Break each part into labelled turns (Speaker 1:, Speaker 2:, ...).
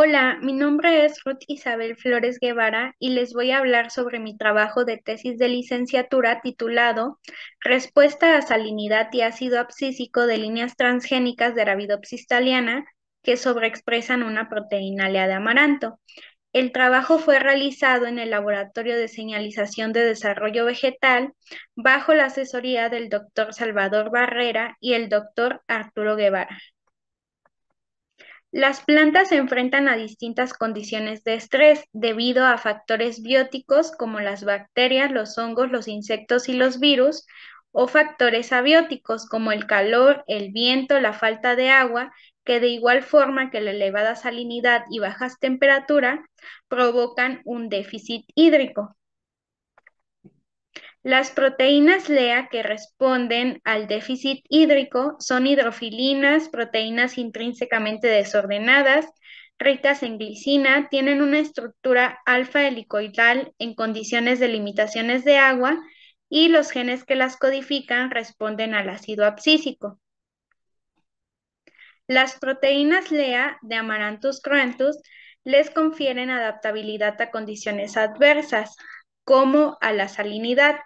Speaker 1: Hola, mi nombre es Ruth Isabel Flores Guevara y les voy a hablar sobre mi trabajo de tesis de licenciatura titulado Respuesta a salinidad y ácido abscísico de líneas transgénicas de Arabidopsis thaliana que sobreexpresan una proteína de amaranto. El trabajo fue realizado en el Laboratorio de Señalización de Desarrollo Vegetal bajo la asesoría del doctor Salvador Barrera y el doctor Arturo Guevara. Las plantas se enfrentan a distintas condiciones de estrés debido a factores bióticos como las bacterias, los hongos, los insectos y los virus, o factores abióticos como el calor, el viento, la falta de agua, que de igual forma que la elevada salinidad y bajas temperaturas provocan un déficit hídrico. Las proteínas LEA que responden al déficit hídrico son hidrofilinas, proteínas intrínsecamente desordenadas, ricas en glicina, tienen una estructura alfa-helicoidal en condiciones de limitaciones de agua y los genes que las codifican responden al ácido abscísico. Las proteínas LEA de Amaranthus cruentus les confieren adaptabilidad a condiciones adversas, como a la salinidad,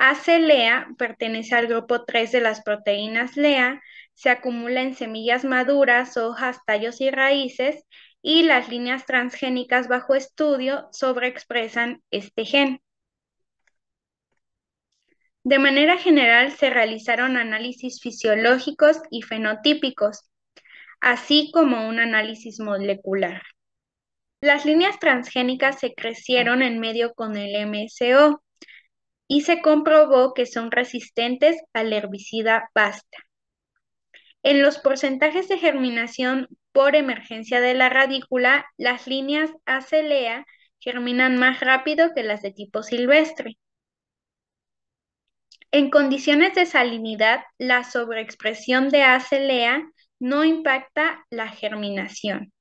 Speaker 1: ACELEA e pertenece al grupo 3 de las proteínas LEA, se acumula en semillas maduras, hojas, tallos y raíces, y las líneas transgénicas bajo estudio sobreexpresan este gen. De manera general, se realizaron análisis fisiológicos y fenotípicos, así como un análisis molecular. Las líneas transgénicas se crecieron en medio con el MSO, y se comprobó que son resistentes al herbicida basta. En los porcentajes de germinación por emergencia de la radícula, las líneas acelea e germinan más rápido que las de tipo silvestre. En condiciones de salinidad, la sobreexpresión de acelea e no impacta la germinación.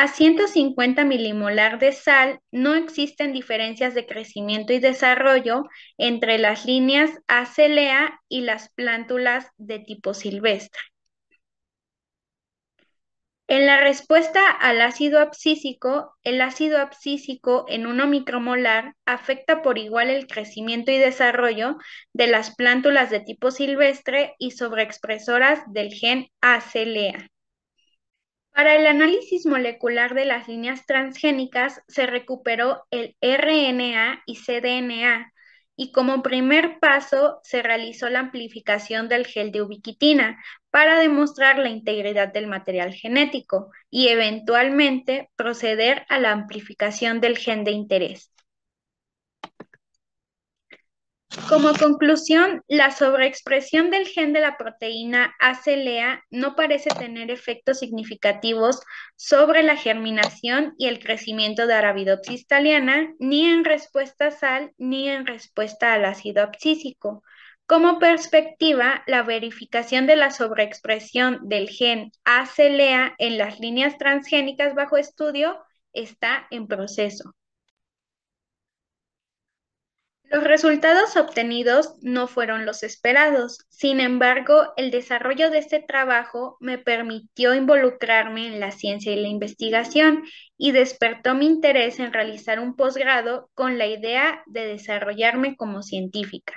Speaker 1: A 150 milimolar de sal no existen diferencias de crecimiento y desarrollo entre las líneas acelea y las plántulas de tipo silvestre. En la respuesta al ácido abscísico, el ácido abscísico en 1 micromolar afecta por igual el crecimiento y desarrollo de las plántulas de tipo silvestre y sobreexpresoras del gen acelea. Para el análisis molecular de las líneas transgénicas se recuperó el RNA y cDNA y como primer paso se realizó la amplificación del gel de ubiquitina para demostrar la integridad del material genético y eventualmente proceder a la amplificación del gen de interés. Como conclusión, la sobreexpresión del gen de la proteína ACELEA no parece tener efectos significativos sobre la germinación y el crecimiento de Arabidopsis thaliana, ni en respuesta a sal ni en respuesta al ácido abscísico. Como perspectiva, la verificación de la sobreexpresión del gen ACELEA en las líneas transgénicas bajo estudio está en proceso. Los resultados obtenidos no fueron los esperados, sin embargo, el desarrollo de este trabajo me permitió involucrarme en la ciencia y la investigación y despertó mi interés en realizar un posgrado con la idea de desarrollarme como científica.